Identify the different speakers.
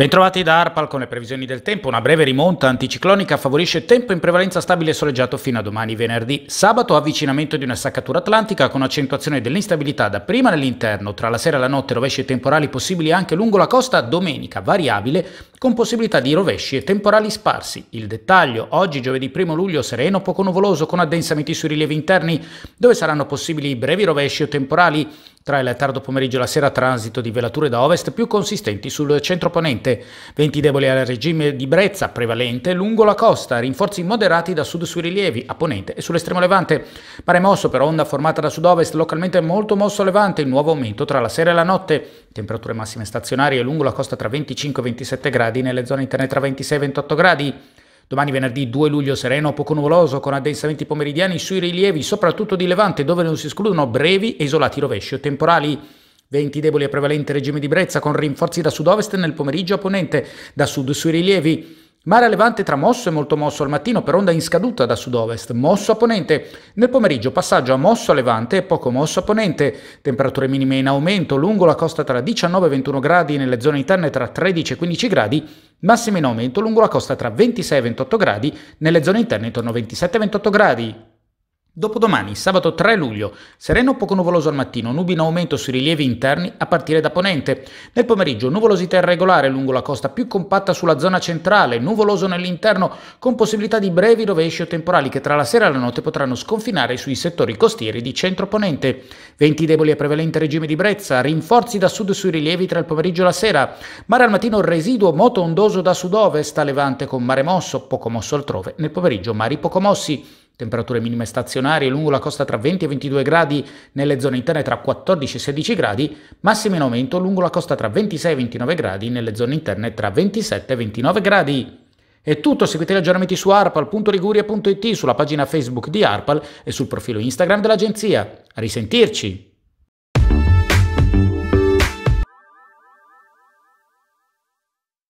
Speaker 1: Bentrovati da ARPAL con le previsioni del tempo. Una breve rimonta anticiclonica favorisce tempo in prevalenza stabile e soleggiato fino a domani venerdì. Sabato avvicinamento di una saccatura atlantica con accentuazione dell'instabilità dapprima nell'interno, tra la sera e la notte rovesci temporali possibili anche lungo la costa, domenica variabile con possibilità di rovesci e temporali sparsi. Il dettaglio, oggi giovedì 1 luglio sereno, poco nuvoloso, con addensamenti sui rilievi interni, dove saranno possibili brevi rovesci o temporali, tra il tardo pomeriggio e la sera transito di velature da ovest più consistenti sul centro ponente, venti deboli al regime di brezza prevalente lungo la costa, rinforzi moderati da sud sui rilievi, a ponente e sull'estremo levante. Mare mosso per onda formata da sud-ovest, localmente molto mosso a levante, il nuovo aumento tra la sera e la notte, temperature massime stazionarie lungo la costa tra 25 e 27 gradi gradi, nelle zone interne tra 26 e 28 gradi. Domani venerdì 2 luglio sereno, poco nuvoloso, con addensamenti pomeridiani sui rilievi, soprattutto di Levante, dove non si escludono brevi e isolati rovesci o temporali. Venti deboli a prevalente regime di brezza, con rinforzi da sud-ovest nel pomeriggio a ponente, da sud sui rilievi. Mare a levante tra mosso e molto mosso al mattino per onda in scaduta da sud-ovest, mosso a ponente. Nel pomeriggio passaggio a mosso a levante e poco mosso a ponente. Temperature minime in aumento lungo la costa tra 19 e 21 gradi nelle zone interne tra 13 e 15 gradi, massime in aumento lungo la costa tra 26 e 28 gradi, nelle zone interne intorno a 27 e 28 gradi. Dopodomani, sabato 3 luglio, sereno poco nuvoloso al mattino, nubi in aumento sui rilievi interni a partire da ponente. Nel pomeriggio, nuvolosità irregolare lungo la costa più compatta sulla zona centrale, nuvoloso nell'interno, con possibilità di brevi rovesci o temporali che tra la sera e la notte potranno sconfinare sui settori costieri di centro-ponente. Venti deboli e prevalente regime di brezza, rinforzi da sud sui rilievi tra il pomeriggio e la sera, mare al mattino residuo moto ondoso da sud-ovest a levante con mare mosso, poco mosso altrove, nel pomeriggio mari poco mossi. Temperature minime stazionarie lungo la costa tra 20 e 22 gradi, nelle zone interne tra 14 e 16 gradi, massime in aumento lungo la costa tra 26 e 29 gradi, nelle zone interne tra 27 e 29 gradi. È tutto, seguite gli aggiornamenti su arpal.liguria.it, sulla pagina Facebook di Arpal e sul profilo Instagram dell'agenzia. A risentirci!